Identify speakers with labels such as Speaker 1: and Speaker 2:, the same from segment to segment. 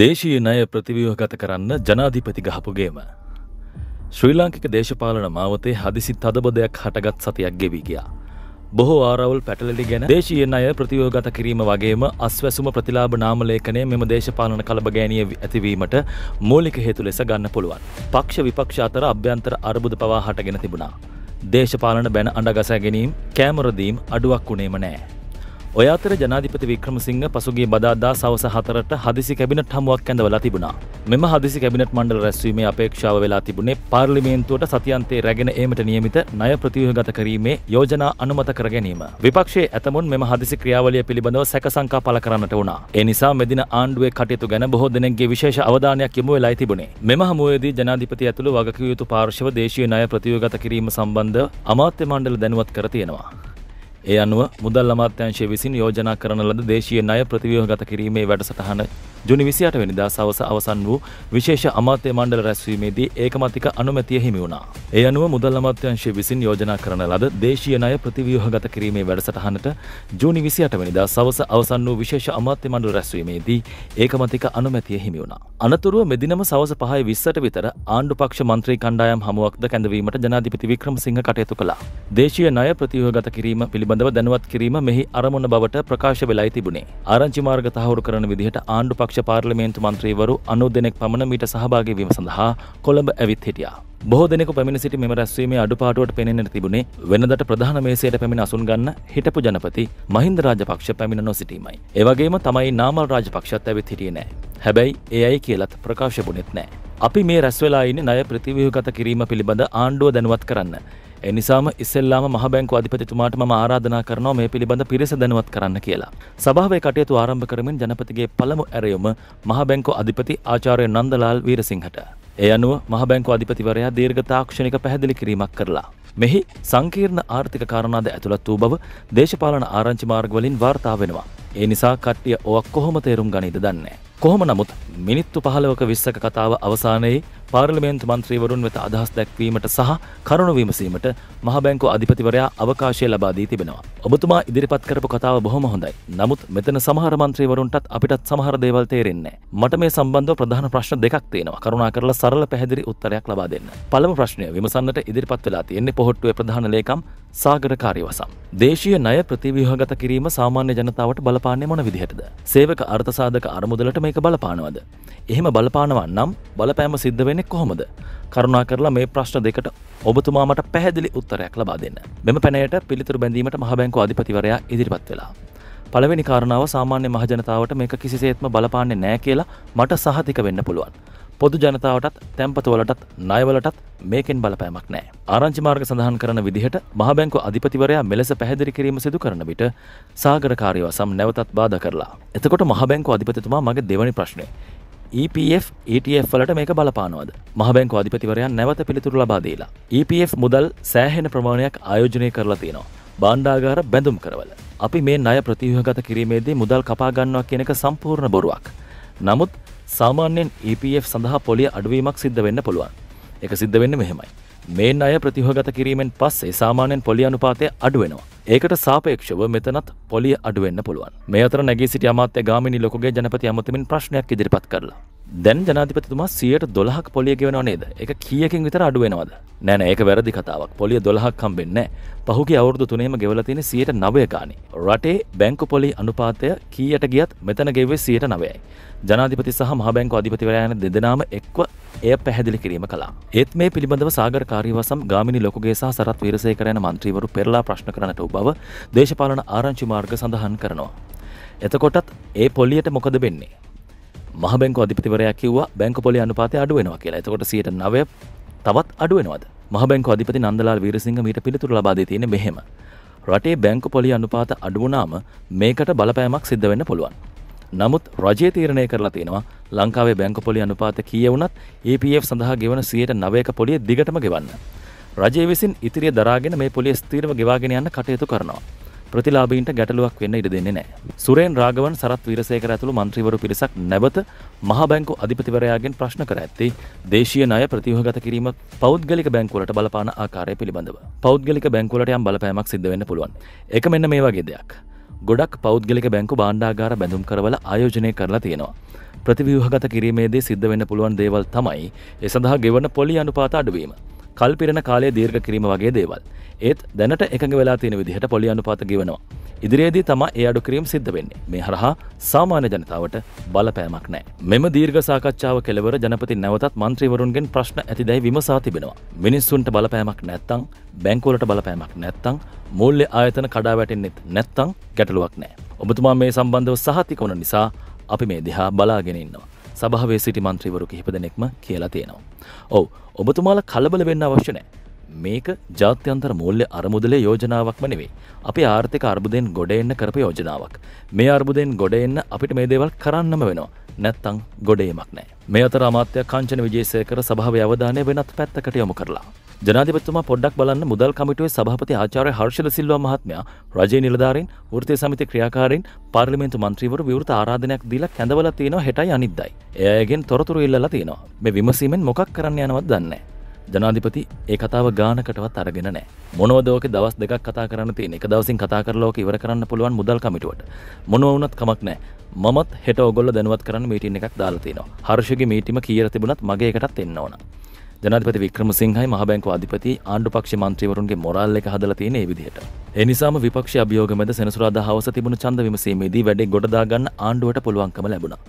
Speaker 1: දේශීය නය ප්‍රතිවියෝගත කරන්න ජනාධිපති ගහපුගේම. ශ්‍රී ලාංකික දේශපාලන මාවතේ හදිසි තදබදයක් හටගත් සතියක් ගෙවී ගියා. බොහෝ ආරවුල් පැටලි ගැන දේශීය අය ප්‍රතියෝගත කිරීම වගේම අස්වැසුම ප්‍රතිලාබ නාමලේඛනය මෙම දේශපාලන කලබගෑනිය ඇතිවීමට මූලික හේතු ලෙස ගන්න පුළුවන්. පක්ෂ විපක්ෂ අතර අභ්‍යන්තර අර්බුද පවා හටගෙන තිබුණා. දේශපාලන බැන අඩගසා ගැනීම් කෑමරදීම් අඩුවක් වුණේම නෑ. ඔය අතර ජනාධිපති වික්‍රමසිංහ පසුගේ බදාදා සවස හතරට හදිසි කැබිනට හමුවක් ඇඳවලා තිබුණා. මෙම හදිසි කැබිනට මණ්ඩල රැස්වීමේ අපේක්ෂාව වෙලා තිබුණේ පාර්ලිමේන්තුවට සතියන්තේ රැගෙන ඒමට නියමිත ණය ප්‍රතිව්‍යුහගත කිරීමේ යෝජනා අනුමත කර ගැනීම. විපක්ෂයේ ඇතමුන් මෙම හදිසි ක්‍රියාවලිය පිළිබඳව සැක සංකා පළ කරන්නට වුණා. ඒ නිසා මෙදින ආණ්ඩුවේ කටයුතු ගැන බොහෝ දෙනෙක්ගේ විශේෂ අවධානයක් යොමු වෙලායි තිබුණේ. මෙම හමුවේදී ජනාධිපති ඇතුළු වගකිව යුතු පාර්ශව දේශීය ණය ප්‍රතිව්‍යුහගත කිරීම සම්බන්ධ අමාත්‍ය මණ්ඩල දැනුවත් කර තියෙනවා. ඒ අනුව මුදල් අමාත්‍යංශය විසින් යෝජනා කරන ලද දේශීය ණය ප්‍රතිව්‍යුහගත කිරීමේ වැඩසටහන ජුනි විසියට වෙනිදා සවස අවසන් වූ විශේෂ අමාත්‍ය මණ්ඩල රැස්වීමේදී ඒකමතික අනුමැතිය හිමි වුණා. ඒ අනුව මුදල් අමාත්‍යංශය විසින් යෝජනා කරන ලද දේශීය ණය ප්‍රතිව්‍යුහගත කිරීමේ වැඩසටහනට ජුනි විසියට වෙනිදා සවස අවසන් වූ විශේෂ අමාත්‍ය මණ්ඩල රැස්වීමේදී ඒකමතික අනුමැතිය හිමි වුණා. අනතුරුව මෙදිනම සවස පහයි විස්සට විතර ආණ්ඩු පක්ෂ මන්ත්‍රී කණ්ඩායම් හමුවක්ද කැඳවීමට ජනාධිපති වික්‍රමසිංහ කටයුතු කළා. දේශීය ණය ප්‍රතිව්‍යුහගත කිරීම පිළිබඳව දැනුවත් කිරීම මෙහි අරමුණ බවට ප්‍රකාශ වෙලයි තිබුණේ. ආරංචි මාර්ග තහවුරු කරන විදිහට ආණ්ඩු පක්ෂ පක්ෂ පාර්ලිමේන්තු මන්ත්‍රීවරු අනු දෙනෙක් පමණ මීට සහභාගවීම සඳහා කොළඹ ඇවිත් හිටියා. බොහෝ දෙනෙක පැමිණ සිට මෙම රැස්වීමේ අඩුපාටුවට පෙනෙන තිබුණේ වෙනදට ප්‍රධාන මේසයට පැමිණ අසුන් ගන්න හිටපු ජනපති මහින්ද රාජපක්ෂ පැමිණ නොසිටීමයි. ඒවගේම තමයි නාමල් රාජපක්ෂත් ඇවිත් හිටියේ නෑ. හැබැයි ඒ අයි කියලත් ප්‍රකාශ වුණෙත් නෑ. අපි මේ රැස්වෙලායින ණය ප්‍රතිවයගත කිරීම පිළිබඳ ආණ්ඩුව දැනුවත් කරන්න. එනිසාම ඉස්සෙල්ලාම මහ බැංකු අධිපතිතුමාට මම ආරාධනා කරනවා මේ පිළිබඳ පිරිස දැනුවත් කරන්න කියලා. සභාවේ කටයුතු ආරම්භ කරමින් ජනපතිගේ පළමු ඇරයුම මහ බැංකු අධිපති ආචාර්ය නන්දලාල් වීරසිංහට. ඒ අනුව මහ බැංකු අධිපතිවරයා දීර්ඝ තාක්ෂණික පැහැදිලි කිරීමක් කරලා. මෙහි සංකීර්ණ ආර්ථික කාරණාද ඇතුළත් වූ බව දේශපාලන ආරංචි මාර්ගවලින් වාර්තා වෙනවා. ඒ නිසා කට්ටිය ඔවක් කොහොම තේරුම් ගනිද දන්නේ. කොහොම නමුත් මිනිත්තු පහලවක විස්සක කතාව අවසානයේ පාර්ලිමේන්තු මන්ත්‍රීවරුන් වෙත අදහස් දැක්වීමට සහ කරුණු විමසීමට මහබැංකු අධිපතිවරයා අවකාශය ලබා දී තිබෙනවා. ඔබතුමා ඉදිරිපත් කරපු කතාව බොහොම හොඳයි. නමුත් මෙතන සමහර මන්ත්‍රීවරුන්ටත් අපිටත් සමහර දේවල් තේරෙන්නේ. මට මේ සම්බන්ධව ප්‍රධාන ප්‍රශ්න දෙකක් තියෙනවා. කරුණා කරලා සරල පැහැදිලි උත්තරයක් ලබා දෙන්න. පළමු ප්‍රශ්නය විමසන්නට ඉදිරිපත් වෙලා තියෙන්නේ පොහොට්ටුවේ ප්‍රධාන ලේකම් සාගරකාරී වසම්. දේශීය ණය ප්‍රතිව්‍යුහගත කිරීම සාමාන්‍ය ජනතාවට බලපාන්නේ මොන විදිහටද? සේවක අර්ථසාධක අරමුදලට මේක බලපානවද? එහෙම බලපානවා නම් බලපෑම සිද්ධ වෙන්නේ කරන්නේ කොහොමද කරුණා කරලා මේ ප්‍රශ්න දෙකට ඔබතුමාමට පැහැදිලි උත්තරයක් ලබා දෙන්න මෙම පැනයට පිළිතුර බැඳීමට මහබැංකු අධිපතිවරයා ඉදිරිපත් වෙලා පළවෙනි කාරණාව සාමාන්‍ය මහජනතාවට මේක කිසිසේත්ම බලපාන්නේ නෑ කියලා මට සහතික වෙන්න පුළුවන් පොදු ජනතාවටත් තැම්පතුවලටත් නයවලටත් මේකෙන් බලපෑමක් නෑ. ආරංචි මාර්ග සඳහන් කරන විදිහට මහබැංකු අධිපතිවරයා මෙලෙස පැහැදිරි කිරීම සිදු කරන විට සාගරකාරයව සම් නැවතත් බාධ කරලා. එතකොට මහබැංකු අධිපතිතුමා මගේ දෙවනි ප්‍රශ්නය EPF ETF වලට මේක බලපානවද මහබැංකු අධිපතිවරයන් නැවත පිළිතුරු ලබා දීලා EPF මුදල් සෑහෙන ප්‍රමාණයක් ආයෝජනය කරලා තියෙනවා බාණ්ඩාගාර බැඳුම් කරවල අපි මේ ණය ප්‍රතිව්‍යුහගත කිරීමේදී මුදල් කපා ගන්නවා කියන එක සම්පූර්ණ බොරුවක් නමුත් සාමාන්‍යයෙන් EPF සඳහා පොලිය අඩුවීමක් සිද්ධ වෙන්න පුළුවන් ඒක සිද්ධ වෙන්න මෙහෙමයි මේන් අය ප්‍රතිහගත කිරීමෙන් පස්සේ සාමාන්‍යෙන් පොලි අනුපාතය අඩුවෙනවා. ඒකට සාපේක්ෂව මෙතනත් පොලිය අඩුවෙන්න්න පුළුවන් මේ අතර නැගී සිට අමාත්‍ය ගාමිනි ලොකගේ ජනපති අමතමින් ප්‍රශ්නයක් ඉදිරිපත් කරලා දැන් ජනාතිපතිතුමා සියයට දොළහක් පොලිය ගෙවන නේද එක කියකින් විතර අඩුවෙනවද නෑන ඒක වැරදි කතාවක් පොලිය දොළහක් කම්බෙන්න පහුගේ අවුරදු තුනේම ගෙවලතින සියයට නවයකානි රටේ බැංකු පොලි අනුපාතය කීයට ගියත් මෙතන ගෙවේ සියයට නවයයි ජනාධිපති සහ මහබැංකු අධිපතිවරයන දෙදනාම එක්ව එය පැහැදිලි කිරීම කලා ඒත් මේ පිළිබඳව සාගරකාරීවසම් ගාමිනි ලොකුගේ සහ සරත් විරසය කරන මන්ත්‍රීවරු පෙරලා ප්‍රශ්න කරනට බව දේශපාලන ආරංචි මාර්ග සඳහන් කරනවා එතකොටත් ඒ පොලියට මොකද වෙන්නේ මහ බැංකු අධිපතිවරයක් කිව්වා බැංක පොලි අනුපාතය අඩුවෙනවා කියලා එතකොට සියට නවය තවත් අඩුවෙනවද මහබැංක අධිපති නන්දලා වීරසිංහ මීට පිළිතුර ලබා දී තියෙන මෙහෙම රටේ බැංකු පොලි අනුපාත අඩුවනාම මේකට බලපෑමක් සිද්ධ වෙන්න පුළුවන් නමුත් රජය තීරණය කරලා තියෙනවා ලංකාවේ බැංක පොලි අනුපාත කියවුනත් APF e සඳහා ගෙවන සියයට නවයක පොලිය දිගටම ගෙවන්න. රජය විසින් ඉතිරිය දරාගෙන මේ පොලිය ස්තීරව ගෙවාගෙන යන්න කටයුතු කරනවා. ප්‍රතිලාබීන්ට ගැටලුවක් වෙන්න ඉඩ දෙන්නේ නෑ. සුරෙන් රාගවන් සරත් වීරසේකර ඇතුළු මන්ත්‍රීවරු පිරිසක් නැවත මහබැංකු අධිපතිවරයාගෙන් ප්‍රශ්න කර ඇත්තේ දේශීය ණය ප්‍රතිවහගත කිරීම පෞද්ගලික බැංකුවලට බලපාන ආකාරය පිළිබඳව. පෞද්ගලික බැංකුවලට යම් බලපෑමක් සිද්ධ වෙන්න පුළුවන්. එක මෙන්න මේ වගේ දෙයක්. ගොඩක් පෞද්ගලික බැංකු බාණ්ඩාගාර බැඳුම් කරවල ආයෝජනය කරලා තියෙනවා. ප්‍රතිව්‍යහගත කිරීමේදී සිද්ධ වෙන්න පුළුවන් දේවල් තමයි ඒ සඳහා ගෙවන පොලි අනුපාත අඩුවීම. කල්පිරණ කාලය දීර්ඝ කිරීම වගේ දේවල්. ඒත් දැනට එකඟ වෙලා තියෙන විදිහට පොලි අනුපාත ගෙවනවා. ඉදිරියේදී තමා ඒ අඩු කිරීම සිද්ධ වෙන්නේ. මේ හරහා සාමාන්‍ය ජනතාවට බලපෑමක් නැහැ. මෙම දීර්ඝ සාකච්ඡාව කෙලවර ජනපති නැවතත් മന്ത്രിවරුන්ගෙන් ප්‍රශ්න ඇතිදැයි විමසා තිබෙනවා. මිනිස්සුන්ට බලපෑමක් නැත්තම්, බැංකුවලට බලපෑමක් නැත්තම්, මූල්‍ය ආයතන කඩා වැටෙන්නෙත් නැත්තම් ගැටලුවක් නැහැ. ඔබතුමා මේ සම්බන්ධව සහතික වුණ නිසා අපි මේ දිහා බලාගෙන ඉන්නවා. සභාවේ සිටි මන්ත්‍රීවරු කිහිප දෙනෙක්ම කියලා තියෙනවා. ඔවු ඔබතුමාල කලබල වෙන්න අවශ්‍ය නෑ. මේක ජාත්‍යන්තර මූල්‍ය අරමුදලේ යෝජනාවක්ම නෙවේ. අපි ආර්ථික අර්බුදයෙන් ගොඩ එන්න කරපු යෝජනාවක්. මේ අර්බුදයෙන් ගොඩ එන්න අපිට මේ දේවල් කරන්නම වෙනවා. නැත්තං ගොඩේමක් නෑ. මේ අතර අමාත්‍ය කංචන විජේසය කර සභාව අවධානය වෙනත් පැත්තකට යොමු කරලා. ජනාධිපතුමා පොඩ්ඩක් බලන්න මුදල් කමිටුවේ සභාපති ආචාර්ය හර්ෂද සිල්වා මහත්මයා රජයේ නිලධාරීන් වෘත්තීය සමිති ක්‍රියාකාරීන් පාර්ලිමේන්තු මන්ත්‍රීවරු විවෘත ආරාධනයක් දීලා කැඳවලා තියෙනවා හෙටයි අනිද්දායි. ඒ අයගෙන් තොරතුරු ඉල්ලලා තියෙනවා. මේ විමසීමෙන් මොකක් කරන්න යනවත් දන්නේ ජනාධිපති ඒ කතාව ගානකටවත් අරගෙන නෑ. මොනවදෝක දවස් දෙකක් කතා කරන්න තියෙන එක දවසින් කතා කරලාෝක ඉවර කරන්න පුළුවන් මුදල් කමිටුවට. මොනව වුණත් කමක් නෑ. මමත් හෙට ඔගොල්ල දැනුවත් කරන්න මීටින් එකක් දාලා තියෙනවා. හර්ෂගේ මීටිම කීර තිබුණත් මගේ එකටත් එන්න ඕන. ජනාධිපති වික්‍රමසිංහයි මහ බැංකු අධිපති ආණ්ඩුපක්ෂ මන්ත්‍රීවරුන්ගේ මොරල් එක හදලා තියෙන ඒ විදිහට. ඒ නිසාම විපක්ෂ අභියෝග මැද සෙනසුරාදා හවස තිබුණු ඡන්ද විමසීමේදී වැඩේ ගොඩදා ගන්න ආණ්ඩුවට පුළුවන්කම ලැබුණා.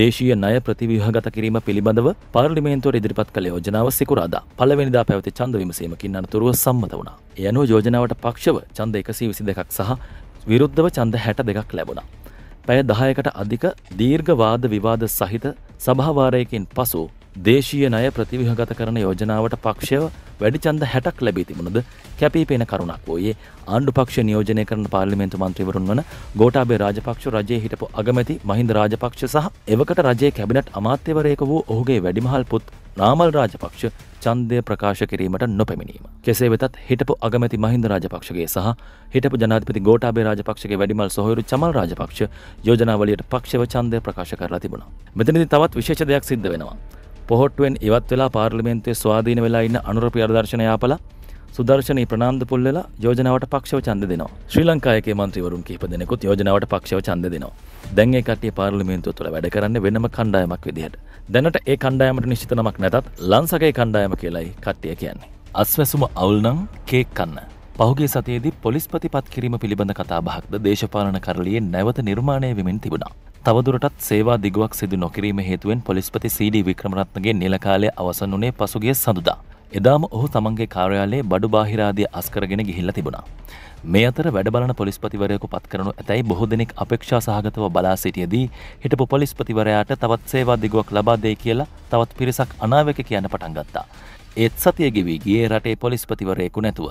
Speaker 1: දේශීය ණය ප්‍රතිව්‍යුහගත කිරීම පිළිබඳව පාර්ලිමේන්තුවට ඉදිරිපත් කළ යෝජනාව සිකුරාදා පළවෙනිදා පැවති ඡන්ද විමසීමකින් අනතුරුව සම්මත වුණා. ඒ අනුව යෝජනාවට පක්ෂව ඡන්ද 122ක් සහ විරුද්ධව ඡන්ද 62ක් ලැබුණා. පැය දහයකට අධික දීර්ඝවාද විවාද සහිත සභාවාරයකින් පසු දේශීය නය ප්‍රතිවිහගත කරන යෝජනාවට පක්ෂව වැඩිචන්ද හැටක් ලැබී තිබුණද කැපීපෙන කරුණක් වූයේ ආණ්ඩු පක්ෂ නියෝජනය කරන පාර්ලිමෙන්තු මන්ත්‍රවරුන් වන ගෝටාබේ රාජපක්ෂ රජය හිටපු අගමැති මහින්ද රාජපක්ෂ සහ එවකට රජයේ කැබිනට් අමාත්‍යවරයක වූ ඔහුගේ වැඩිමහල් පුත් නාමල් රාජපක්ෂ චන්දය ප්‍රකාශ කිරීමට නොපැමිණීම. කෙසේ වෙතත් හිටපු අගමැති මහින්ද රාජපක්ෂගේ සහ හිටපු ජනාධිපති ගෝටාබේ රාජපක්ෂගේ වැඩිමල් සොහොරු චමල් රාජපක්ෂ යෝජනාවලියට පක්ෂව චන්දය ප්‍රකාශ කරලා තිබුණා. මෙතනදි තවත් විශේෂ දෙයක් සිද්ධ වෙනවා. පොහොට්ටුවෙන් ඉවත් වෙලා පාර්ලිමේන්තුවේ ස්වාධීන වෙලා ඉන්න අනුරපියර්දර්ශනයාපලා සුදර්ශනී ප්‍රනාන්ද පුල්ලල යෝජනාවට පක්ෂව චන්ද දෙනවා ශ්‍රී ලංකායක මන්ත්‍රවරුන් කිහිප දෙනෙකුත් යෝජනාවට පක්ෂව චන්ද දෙනවා දැන් කටේ පාර්ලිමේන්තුව තුළ වැඩ කරන්න වෙනම කණ්ඩායමක් විදිහට දැනට ඒ කණ්ඩායමට නිශ්ිතනමක් නැතත් ලංසකගේ කණ්ඩායම කියලයි කට්ටිය කියන්නේ. අස්වැසුම අවුල්නං කේක් කන්න. පහුගේ සතියේදී පොලිස්පතිපත් කිරීම පිළිබඳ කතා බහක්ද දේශපාලන කරලියේ නැවත නිර්මාණය වෙමින් තිබුණා. තවදුරටත් සේවා දිගුවක් සිදු නොකිරීම හේතුවෙන් පොලිස්පති සීඩී වික්‍රමරත්නගේ නිලකාලය අවසන් වනේ පසුගේ සඳුදා. එදාම ඔහු තමන්ගේ කාර්යාලේ බඩු බාහිරාදිය අස්කරගෙන ගිහිල්ල තිබුණා. මේ අතර වැඩබලන පොලිස්පතිවරයකු පත් කරනු ඇතැයි බොහෝ දෙනෙක් අපේක්ෂා සහගතව බලා සිටියදී හිටපු පොලිස්පතිවරයාට තවත් සේවා දිගුවක් ලබාදේ කියලා තවත් පිරිසක් අනාවක කියන පටන් ගත්තා. ඒත් සතිය ගෙවී ගියේ රටේ පොලිස්පතිවරයෙකු නැතුව.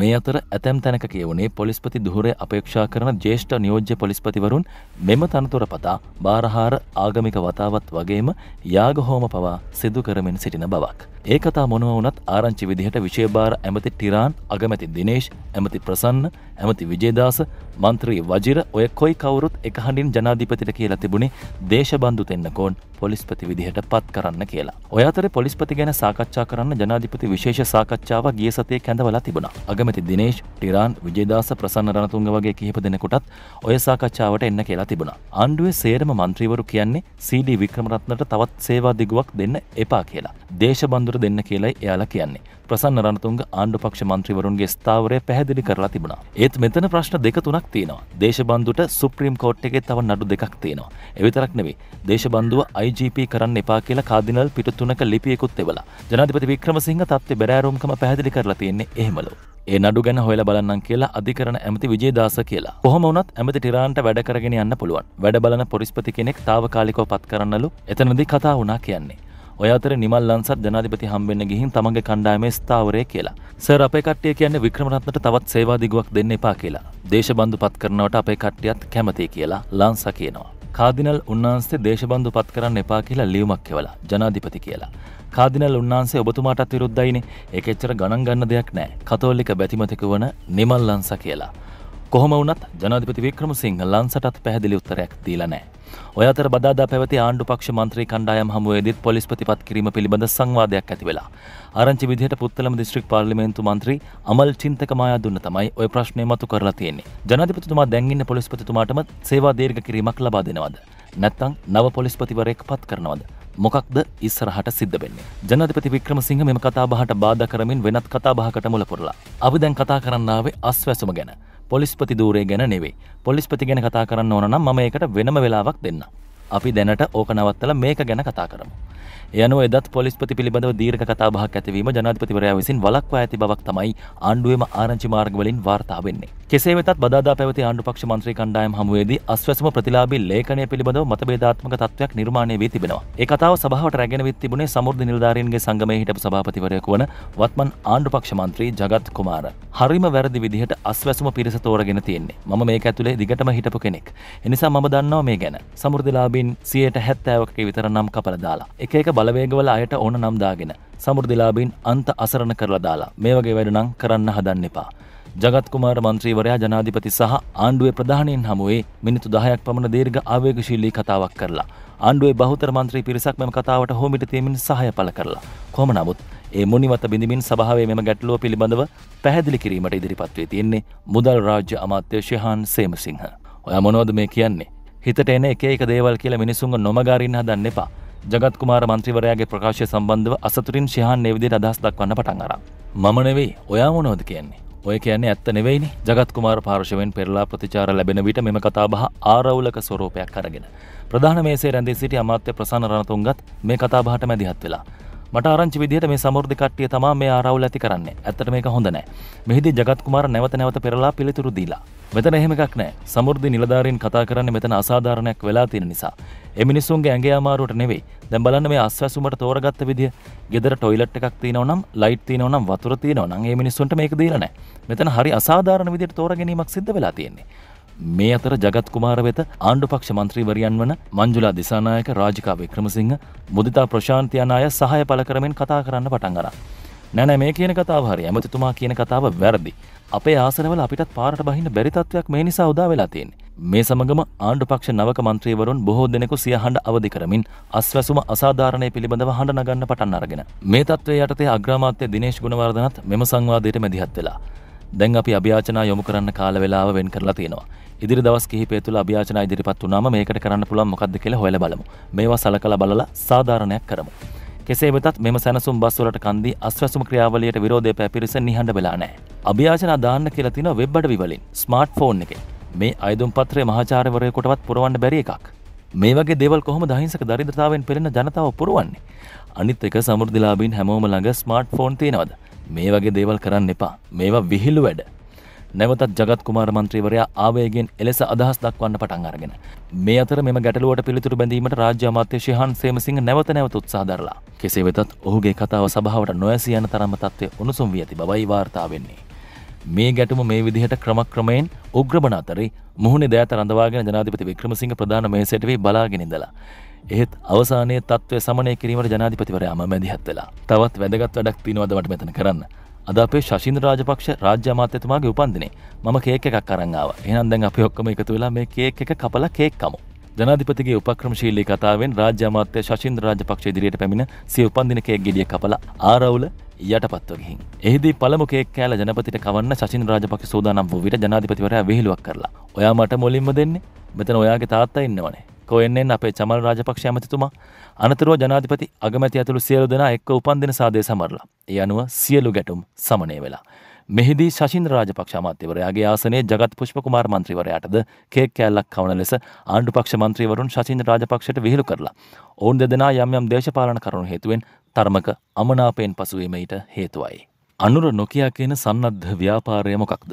Speaker 1: මේ අතර ඇතැම් තැනක කියවුණේ පොලිස්පති දුහරේ අපේක්ෂා කරන ජේෂ්ඨ නියෝජ්‍ය පොලිස්පතිවරුන් මෙම තනතුර පතා බාරහාර ආගමික වතාවත් වගේම යාගහෝම පවා සිදු කරමින් සිටින බවක්. ඒ කතා මොනව වනත් ආරංචි විදිහට විශේභාර ඇමති ටිරාන් අගමැති දිනේශ් ඇමති ප්‍රසන්න ඇමති විජේදාස මන්ත්‍රී වජිර ඔය කොයි කවුරුත් එකහඬින් ජනාධිපතිට කියලා තිබුණේ දේශබන්දු තෙන්න්නකෝන් පොලිස්පති විදිහට පත් කරන්න කියලා. ඔයතර පොලිස්පති ගැන සාකච්ඡා කරන්න ජනාධිපති විශේෂ සාකච්ඡාව ගිය සතේ කැඳවලා තිබුණා. අගමැති දිනේශ් ටිරාන් විජේදාස ප්‍රසන්න රණතුන්ග වගේ කිහිප දෙනෙකුටත් ඔය සාකච්ඡාවට එන්න කියලා තිබුණා. ආණ්ඩුවේ සේරම මන්ත්‍රීවරු කියන්නේ සීඩී වික්‍රමරත්නට තවත් සේවා දිගුවක් දෙන්න එපා කියලා. දේශබන්දුර සභාවට දෙන්න කියලයි එයාලා කියන්නේ. ප්‍රසන්න රණතුන්ග ආණ්ඩුපක්ෂ මන්ත්‍රීවරුන්ගේ ස්ථාවරය පැහැදිලි කරලා තිබුණා. ඒත් මෙතන ප්‍රශ්න දෙක තුනක් තියෙනවා. දේශබන්දුට සුප්‍රීම් කෝට් එකේ තව නඩු දෙකක් තියෙනවා. එවිතරක් නෙවෙයි. දේශබන්දුව IGP කරන්න එපා කියලා කාදිනල් පිටු තුනක ලිපියකුත් එවලා. ජනාධිපති වික්‍රමසිංහ තත්ත්වේ බැරෑරුම්කම පැහැදිලි කරලා තියෙන්නේ එහෙමලු. ඒ නඩු ගැන හොයලා බලන්න කියලා අධිකරණ ඇමති විජේදාස කියලා. කොහොම වුණත් ඇමති ටිරාන්ට වැඩ කරගෙන යන්න පුළුවන්. වැඩ බලන පොරිස්පති කෙනෙක් తాවකාලිකව පත් කරන්නලු. එතනදී කතා වුණා කියන්නේ. ඔය අතර නිමල් ලන්සත් ජනාධිපති හම්බෙන්න ගිහින් තමගේ කණ්ඩායමේ ස්ථාවරය කියලා. සර් අපේ කට්ටිය කියන්නේ වික්‍රමරත්නට තවත් සේවා දිගුවක් දෙන්න එපා කියලා. දේශබන්දු පත් කරනවට අපේ කට්ටියත් කැමතියි කියලා ලන්සා කියනවා. කාදිනල් උන්වහන්සේ දේශබන්දු පත් කරන්න එපා කියලා ලියුමක් කෙවලා ජනාධිපති කියලා. කාදිනල් උන්වහන්සේ ඔබතුමාටත් විරුද්ධයිනේ ඒක එච්චර ගණන් ගන්න දෙයක් නෑ. කතෝලික බැතිමතක වන නිමල් ලන්සා කියලා. කොහොම වනත් ජනධපති වික්‍රම සිංහ ලන්සටත් පැහදිලි උත්තරයක් දීලනෑ. ඔයතර බදාදා පැවති ආණ්ඩු පක්ෂ මන්ත්‍රී කණ්ඩායම් හමුවේදත් පොලිස් ප්‍රතිපත් කිරීම පිළිබඳ සංවාදයක් ඇති වෙලා. ආරංචි විදිහට පුත්තලම දිස්ත්‍රික් පාර්ලිමේන්තු මන්ත්‍රී අමල් චින්තක මායා දුන්න තමයි ඔය ප්‍රශ්නය මතු කරලා තියෙන්නේ. ජනාධිපතිතුමා දැන්ඉන්න පොලිස්පතිතුමාටම සේවා දීර්ඝ කිරීමක් ලබා දෙනවද. නැත්තං නව පොලිස්පතිවරයෙක් පත් කරනවද. මොකක්ද ඉස්සරහට සිද්ධ වෙන්නේ. ජනධපති වික්‍රම සිංහ මෙම කතාබහට බාධ කරමින් වෙනත් කතාබහකට මුලපුරලා. අපි දැන් කතා කරන්නාවේ අස්වැසුම ගැන. පොලිස්පති දූරේ ගැන නෙවේ පොලිස්පති ගැන කතා කරන්න ඕන නම් මම ඒකට වෙනම වෙලාවක් දෙන්න. අපි දැනට ඕක නවත්තල මේක ගැන කතා කරමු. යනුව එදත් පොලිස්පති පිළිබඳව දීර්ඝ කතා බහක් ඇතිවීම ජනාධිපතිවරයා විසින් වලක්වා ඇති බවක් තමයි ආණ්ඩුවේම ආරංචි මාර්ගවලින් වාර්තා වෙන්නේ. කෙසේ වෙතත් බදාදා පැවති ආණ්ඩු පක්ෂ මන්ත්‍රී කණ්ඩායම හමුවේදී අස්වැසම ප්‍රතිලාභී ලේඛනය පිළිබඳව මතභේදාත්මක තත්වයක් නිර්මාණය වී තිබෙනවා. ඒ කතාව සභාවට රැගෙන විත් තිබුණේ සමෘද්ධි නිලධාරීන්ගේ සංගමයේ හිටපු සභාපතිවරයෙකු වන වත්මන් ආණ්ඩු පක්ෂ මන්ත්‍රී ජගත් කුමාර. හරිම වැරදි විදිහට අස්වැසම පිරිස තෝරගෙන තියෙන්නේ. මම මේක ඇතුලේ දිගටම හිටපු කෙනෙක්. එනිසා මම දන්නවා මේ ගැන. සමෘද්ධිලාභීන් 170ක විතර නම් කපලා දාලා. එක එක බලවේගවල අයට ඕන නම්දාගෙන සමුෘදිලාබීන් අන්ත අසරණ කරලා දාලා මේ වගේ වැඩනම් කරන්න හදන්න එපා. ජගත්කුමාර මන්ත්‍රීවරයා ජනාධිපති සහ ආණ්ඩුවේ ප්‍රධානයෙන් හමුවේ මිනිතු දහයක් පමණ දීර්ග ආවේගශීල්ලී කතාවක් කරලා. ආණ්ඩුවේ බහුතර මන්ත්‍රී පිරිසක් මෙම කතාවට හෝමිට තියමින් සහය පල කරලා. කොම නමුත් ඒ මුනිවත බිඳමින් සභාවේ මෙම ගැටලුව පිළිබඳව පැහැදිලි කිරීමට ඉදිරිපත්වේ තියෙන්නේ මුදල් රාජ්‍ය අමාත්‍ය ශයහන් සේමසිංහ. ඔය මොනෝද මේ කියන්නේ. හිතට එන එක එක දේවල් කියලා මිනිසුන්ග නොමගාරින් හදන්න එපා. ජගත්කුමාර මන්ත්‍රීවරයාගේ ප්‍රකාශය සම්බන්ධව අසතුරින් ශයහන් නෙවිදිට අදහස් දක්වන්න පටන් අර. මම නෙවෙයි ඔයා මොනොද කියන්නේ. ඔය කියන්නේ ඇත්ත නෙවෙයිනි ජගත්කුමාර පාර්ශවෙන් පෙරලා ප්‍රතිචාර ලැබෙන විට මෙම කතාබහ ආරවුලක ස්වරූපයක් කරගෙන. ප්‍රධාන මේසේ රැඳී සිටි අමාත්‍ය ප්‍රසන්න රණතුන්ගත් මේ කතාබහට මැදිහත් වෙලා. මට ආරංචි විදිහට මේ සමෘධ කට්ටිය තමා මේ ආරවුල් ඇති කරන්නේ ඇත්තට මේක හොඳ නෑ මෙහිදී ජගත්කුමාර නැවත නැවත පෙරලා පිළිතුරු දීලා මෙතන එහෙම එකක් නෑ සමෘද්ධි නිලධාරීන් කතා කරන්නේ මෙතන අසාධාරණයක් වෙලා තියෙන නිසා ඒ මිනිස්සුන්ගේ ඇඟේ අමාරුවට නෙවෙයි දැන් බලන්න මේ අස්වැසුමට තෝරගත්ත විදිහ ගෙදර ටොයිලට් එකක් තියෙනව නම් ලයිට් තියෙනව නම් වතුර තියෙනව නම් ඒ මිනිස්සුන්ට මේක දීලා නෑ මෙතන හරි අසාධාරණ විදිහට තෝරගැනීමක් සිද්ධ වෙලා තියෙන්නේ මේ අතර ජගත් කුමාර වෙත ආණ්ඩුපක්ෂ මන්ත්‍රීවරියන් වන මංජුලා දිසානායක රාජිකා වික්‍රමසිංහ මුදිතා ප්‍රශාන්තියන අය සහය පල කරමින් කතා කරන්න පටන් අර. නැනෑ මේ කියන කතාව හරි ඇමතිතුමා කියන කතාව වැරදි. අපේ ආසනවල අපිටත් පාරට බහින්න බැරිතත්වයක් මේ නිසා උදා වෙලා තියෙන්. මේ සමගම ආණ්ඩුපක්ෂ නවක මන්ත්‍රීවරුන් බොහෝ දෙනෙකු සිය හඬ අවධි කරමින් අස්වැසුම අසාධාරණය පිළිබඳව හඬ නගන්න පටන් අරගෙන. මේ තත්වය යටතේ අග්‍රාමාත්‍ය දිනේශ් ගුණවර්ධනත් මෙම සංවාදයට මැදිහත් වෙලා. දැන් අපි අභ්‍යාචනා යොමු කරන්න කාල වෙලාව වෙන් කරලා තියෙනවා. ඉදිරි දවස් කිහිපය තුළ අභ්‍යාචනා ඉදිරිපත් වුණාම මේකට කරන්න පුළුවන් මොකද්ද කියලා හොයලා බලමු. මේවා සලකලා බලලා සාධාරණයක් කරමු. කෙසේ වෙතත් මෙම සැනසුම් බස්වලට කන්දී අස්වැසුම ක්‍රියාවලියට විරෝධය පැපිරිස නිහඬ වෙලා නැහැ. අභ්‍යාචනා දාන්න කියලා තියෙනවා වෙබ් අඩවි වලින් ස්මාර්ට් ෆෝන් එකේ. මේ අයදුම් පත්‍රය මහාචාර්යවරයෙකුටවත් පුරවන්න බැරි එකක්. මේ වගේ දෙවල් කොහොම දහිංසක දරිද්‍රතාවෙන් පෙළෙන ජනතාව පුරුවන්නේ අනිත් එක සමුෘදිලාබීන් හැමෝම ළඟ ස්මාර්ට් ෆෝන් තියෙනවද මේ වගේ දේවල් කරන්න එපා මේවා විහිල්ලු වැඩ නැවතත් ජගත් කුමාර මන්ත්‍රීවරයා ආවයගෙන් එලෙස අදහස් දක්වන්න පටන් අරගෙන මේ අතර මෙම ගැටලුවට පිළිතුරු බැඳීමට රාජ්‍ය අමාත්‍ය ශිහන් සේමසිංහ නැවත නැවත උත්සාහ දරලා කෙසේ වෙතත් ඔහුගේ කතාව සභාවට නොඇසී යන තරම තත්ත්වය උණුසුම් වී ඇති බවයි වාර්තා වෙන්නේ මේ ගැටුම මේ විදිහට ක්‍රමක්‍රමයෙන් උග්‍රබන අතරේ මුහුණේ දෑත රඳවාගෙන ජනාධිපති වික්‍රමසිංහ ප්‍රධාන මේසයට වී බලාගෙන ඉඳලා. එහෙත් අවසානයේ තත්ත්වය සමනය කිරීමට ජනාධිපතිවරයාම මැදිහත් වෙලා. තවත් වැදගත් වැඩක් තියෙනවද මට මෙතන කරන්න. අද අපේ ශෂින්ද්‍ර රාජපක්ෂ රාජ්‍ය අමාත්‍යතුමාගේ උපන්දිනේ මම කේක් එකක් අරන් ආවා. එහෙනම් දැන් අපි ඔක්කොම එකතු වෙලා මේ කේක් එක කපලා කේක් කමු. ජනාධිපතිගේ උපක්‍රමශීලී කතාවෙන් රාජ්‍ය අමාත්‍ය ශෂින්ද්‍ර රාජපක්ෂ ඉදිරියට පැමිණ සිය උපන්දින කේක් ගෙඩිය කපලා ආරවුල යටපත්වගින්. එහිදී පළමුකේ කෑල ජනපතිට කවන්න ශසින් රාජපක්ෂ සෝදානම් වූ විට ජනාධිපතිවරයා විහිළුවක් කරලා. ඔයා මට මුලින්ම දෙන්නේ මෙතන ඔයාගේ තාත්තා ඉන්නවනේ. කොයෙන්ෙන් අපේ චමල් රාජපක්ෂ ඇමතිතුමා අනතුරුව ජනාධිපති අගමැති ඇතුළු සියලු දෙනා එක්ක උපන්දින සාදය සමරලා. ඒ අනුව සියලු ගැටුම් සමනය වෙලා. මෙහිදී ශෂින් රාජපක්ෂ අමාත්‍යවරයාගේ ආසනයේ ජගත් පුෂ්පකුමාර මන්ත්‍රීවරයාටද කේක් කෑල්ලක් කවන ලෙස ආණ්ඩුපක්ෂ මන්ත්‍රීවරුන් ශෂින් රාජපක්ෂට විහිළු කරලා ඔවුන් දෙදෙනා යම් යම් දේශපාලන කරුණු හේතුවෙන් තර්මක අමනාපයෙන් පසුවීමට හේතුවයි. අනුර නොකයා කියන සන්නද්ධ ව්‍යාපාරය මොකක්ද.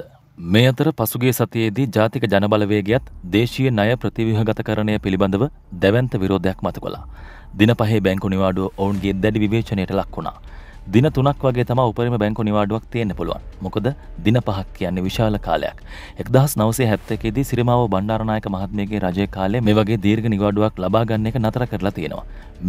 Speaker 1: මේ අතර පසුගේ සතියේදී ජාතික ජනබලවේගයත් දේශීය ණය ප්‍රතිවිහගතකරණය පිළිබඳව දැවන්ත විරෝධයක් මතු කළා. දින පහේ බැංකු නිවාඩුව ඔවුන්ගේ දැඩි විවේචනයට ලක් වුණා. දින තුනක් වගේ තම උපරිම බැංකු නිවාඩුවක් තියෙන්න්න පුළුවන් මොකද දින පහක් කියන්නේ විශාල කාලයක් එක්දහස් නවසේ හැත්තකේද සිරිමාව බණ්ඩාරණයක මහත්මයගේ රජය කාලේ මේ වගේ දීර්ග නිවාඩුවක් ලබාගන්න එක නතර කරලා තියෙනවා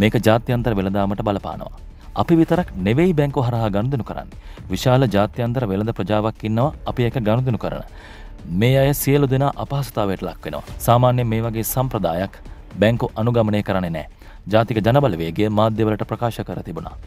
Speaker 1: මේක ජාත්‍යන්තර වෙළදාමට බලපානවා. අපි විතරක් නෙවෙයි බැංකු හරහා ගණදනු කරන්න විශාල ජාත්‍යන්තර වෙළඳ ප්‍රජාවක් ඉන්නවා අපි එක ගණදනු කරන. මේ අය සියලු දෙනා අපහසතාවයට ලක් වෙනවා සාමාන්‍යයෙන් මේ වගේ සම්ප්‍රදායක් බැංකු අනුගමනය කරන්නේ නෑ ජාතික ජනබලවේගේ මාධ්‍යවලට ප්‍රකාශ කර තිබුණා.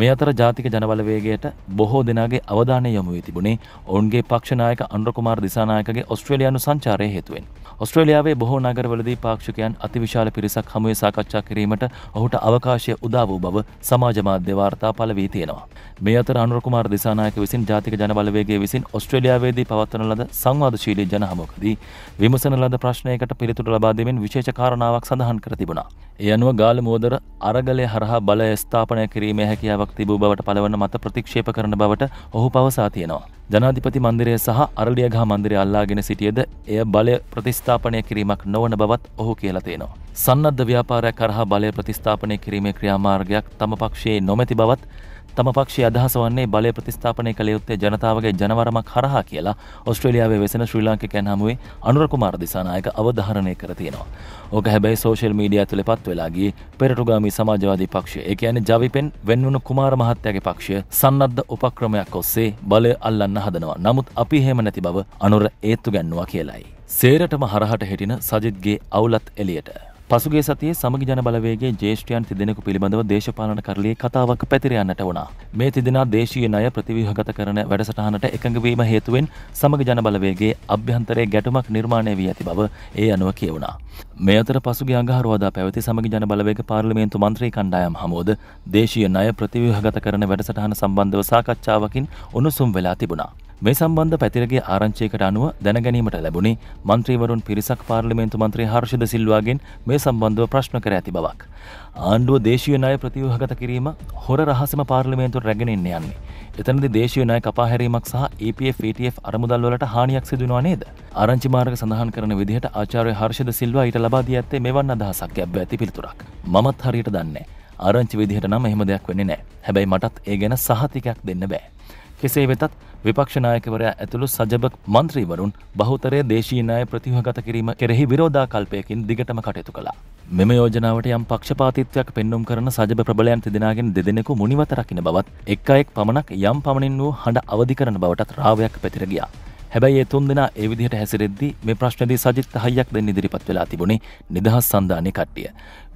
Speaker 1: මේ අතර ජාතික ජනවලවේගේයට බොහෝ දෙනාගේ අවධානය යොමු වී තිබුණේ ඔවුන්ගේ පක්ෂනායක අන්ඩ්‍රකුමාර් දිසානායකගේ ඔස්ට්‍රේලයානු සංචාරය හේතුවෙන්. ඔස්ට්‍රේලියාවේ බොහෝ නගරවලදී පාක්ෂකයන් අතිවිශාල පිරිසක් හමුවේ සාකච්ඡා කිරීමට ඔහුට අවකාශය උදා වූ බව සමාජමාධ්‍ය වාර්තා පළ වී තියෙනවා. මේ අතර අනුරකුමාර් දිසානායක විසින් ජාතික ජනබලවේගේ විසින් ඔස්ට්‍රේලියාවේදී පවත්වන ලද සංවාදශීලී ජනහමකදී විමසන ලද ප්‍රශ්නයකට පිළිතුර ලබා දෙමින් විශේෂ කාරණාවක් සඳහන් කර තිබුණා. ඒ අනුව ගාල මෝදර අරගලය හරහා බල ස්ථාපනය කිරීමේ හැකියාවක් තිබූ බවට පලවන මත ප්‍රතික්ෂේප කරන බවට ඔහු පවසා තියෙනවා. ජනාධිපති මන්දිරය සහ අරලියගහ මන්දිරය අල්ලාගෙන සිටියද එය බලය ප්‍රතිස්ථාපනය කිරීමක් නොවන බවත් ඔහු කියලතියෙනවා. සන්නද්ධ ව්‍යාපාරයක් කරහා බලය ප්‍රතිස්ථාපනය කිරීමේ ක්‍රියාමාර්ගයක් තම පක්ෂයේ නොමැති බවත් තම පක්ෂ අදහස වන්නේ බලය ප්‍රතිස්ථාපනය කළ යුත්තේ ජනතාවගේ ජනවරමක් හරහා කියලා ඔස්ට්‍රලියාවේ වෙසෙන ශ්‍රී ලාංකිකයන් හමුවේ අනුරකුමාර දිසානායක අවධාරණය කර තියෙනවා. ඕක හැබැයි සෝෂල් මීඩිය ඇතුළේ පත් වෙලාගේ පෙරටුගාමි සමාජවාදී පක්ෂය ඒ කියන්නේ ජවිපෙන් වෙන්වුණු කුමාර මහත්තයාගේ පක්ෂය සන්නද්ධ උපක්‍රමයක් ඔස්සේ බලය අල්ලන්න හදනවා. නමුත් අපි එහෙම නැති බව අනුර ඒත්තු ගැන්නවා කියලයි. සේරටම හරහට හිටින සජිත්ගේ අවුලත් එලියට පසුගේ සතියේ සමග ජන බලවේගේ ජේෂ්ඨයන් තිදෙනෙකු පිළිබඳව දේශපාලන කරලේ කතාවක් පැතිර යන්නට වුණා. මේ තිදෙනා දේශීය ණය ප්‍රතිව්‍යුහගත කරන වැඩසටහනට එකඟ වීම හේතුවෙන් සමග ජන බලවේගේ අභ්‍යන්තරයේ ගැටුමක් නිර්මාණය වී ඇති බව ඒ අනුව කියවුණා. මේ අතර පසුගිය අඟහරුවාදා පැවති සමග ජන බලවේග පාර්ලිමේන්තු මන්ත්‍රී කණ්ඩායම් හමුවද දේශීය ණය ප්‍රතිව්‍යුහගත කරන වැඩසටහන සම්බන්ධව සාකච්ඡාවකින් උණුසුම් වෙලා තිබුණා. මේ සම්බන්ධ පැතිරගේ ආරංචයකට අනුව දැනගැනීමට ලැබුණි මන්ත්‍රීවරුන් පිරිසක් පාර්ලිමේන්තු මන්ත්‍රී හර්ෂද සිල්වාගෙන් මේ සම්බන්ධව ප්‍රශ්න කර ඇති බවක්. ආණ්ඩුව දේශීය ණය ප්‍රතිවහගත කිරීම හොර රහසම පාර්ලිමේන්තුවට රැගෙනන්න යන්නේ. එතනදි දේශීය ණය කපාහැරීමක් සහ EPF ETF අරමුදල් වලට හානියක් සිදුනවා නේද? ආරංචි මාර්ග සඳහන් කරන විදිහට ආචාර්ය හර්ෂද සිල්වා ඊට ලබා දී ඇත්තේ මෙවන් අදහසක් ගැබ්ව ඇති පිළිතුරක්. මමත් හරියට දන්නේ. ආරංචි විදිහට නම් එහෙම දෙයක් වෙන්නේ නැහැ. හැබැයි මටත් ඒ ගැන සහතිකයක් දෙන්න බෑ. කෙසේ වෙතත් විපක්ෂනායකවරයා ඇතුළු සජභ මන්ත්‍රීවරුන් බහුතරය දේශීනාය ප්‍රතිහගත කිරීම කෙරෙහි විරෝධා කල්පයකින් දිගටම කටයුතු කළා. මෙම යෝජනාවට යම් පක්ෂපාතිත්වයක් පෙන්නුම් කරන සජභ ප්‍රබලයන් තිදෙනගෙන් දෙදෙනෙකු මුනිවත රකින බවත් එක් අයෙක් පමණක් යම් පමණින් වූ හඬ අවධි කරන බවටත් රාවයක් පැතිර ගියා. හැබැයි ඒ තුන් දෙනා ඒ විදිහට හැසිරෙද්දි මේ ප්‍රශ්නදී සජිත් හයියක් දෙන්න ඉදිරිපත් වෙලා තිබුණේ නිදහස් සන්ධානය කට්ටිය.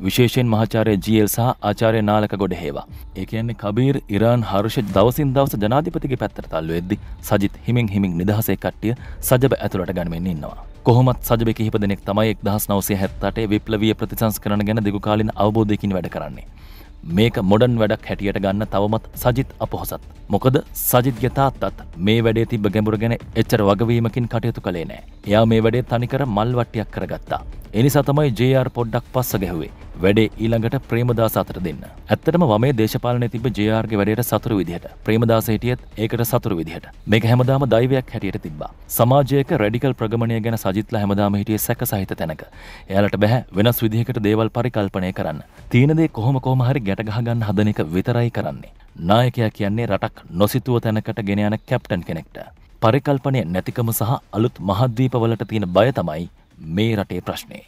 Speaker 1: විශේෂයෙන් මහාචාරය ජියල් සහ ආචාරය නාලක ගොඩ හේවා. ඒ කියන්නේ කබීර් ඉරාන් හර්ෂ දවසින් දවස ජනාධිපතිගේ පැත්තට තල්ලු එද්දි සජිත් හිමින් හිමින් නිදහසේ කට්ටිය සජබ ඇතුළට ගන්වෙන්න ඉන්නවා. කොහොමත් සජබ කිහිප දෙනෙක් තමයි එක් දහස් නවසේ හැත්තටේ විප්ලවීය ප්‍රතිසංස්කරන ගැන දිගුකාලින් අවබෝධයකින් වැඩ කරන්නේ. මේක මොඩන් වැඩක් හැටියට ගන්න තවමත් සජිත් අපොහොසත්. මොකද සජිත්ගේ තාත්තත් මේ වැඩේ තිබ ගැඹුර ගැන එච්චර වගවීමකින් කටයුතු කළේ නෑ. එයා මේ වැඩේ තනිකර මල්වට්ටියක් කරගත්තා. එනිසා තමයි ජR පොඩ්ඩක් පස්ස ගැහුවේ වැඩේ ඊළඟට ප්‍රේමදාස අතර දෙන්න. ඇත්තටම වමේ දේශපාලනය තිබ ජයාර්ගේ වැඩයට සතුරු විදිහට ප්‍රේමදාස හිටියත් ඒකට සතුරු විදිහට මේක හැමදාම දෛවයක් හැටියට තිබ්බා. සමාජයක රැඩිකල් ප්‍රගමණය ගැන සජිත්ලා හැමදාම හිටියේ සැක සහිත තැනක. එයාලට බැහැ වෙනස් විදිහකට දේවල් පරිකල්පනය කරන්න. තියෙන දේ කොහොම කොහොම හරි ගැට ගහ ගන්න හදන එක විතරයි කරන්නේ. නායකයා කියන්නේ රටක් නොසිතුව තැනකට ගෙන යන කැප්ටන් කෙනෙක්ට. පරිකල්පනය නැතිකම සහ අලුත් මහද්දීපවලට තියෙන බය තමයි मेरटे प्रश्ने